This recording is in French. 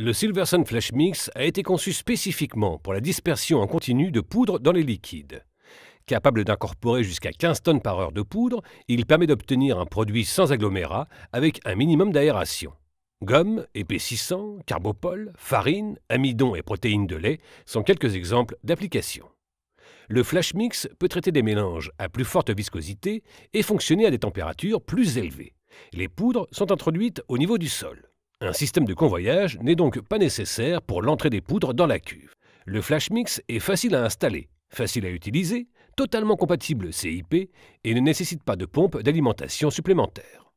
Le Silverson Flash Mix a été conçu spécifiquement pour la dispersion en continu de poudre dans les liquides. Capable d'incorporer jusqu'à 15 tonnes par heure de poudre, il permet d'obtenir un produit sans agglomérat avec un minimum d'aération. Gomme, épaississant, carbopole, farine, amidon et protéines de lait sont quelques exemples d'applications. Le flash mix peut traiter des mélanges à plus forte viscosité et fonctionner à des températures plus élevées. Les poudres sont introduites au niveau du sol. Un système de convoyage n'est donc pas nécessaire pour l'entrée des poudres dans la cuve. Le flash mix est facile à installer, facile à utiliser, totalement compatible CIP et ne nécessite pas de pompe d'alimentation supplémentaire.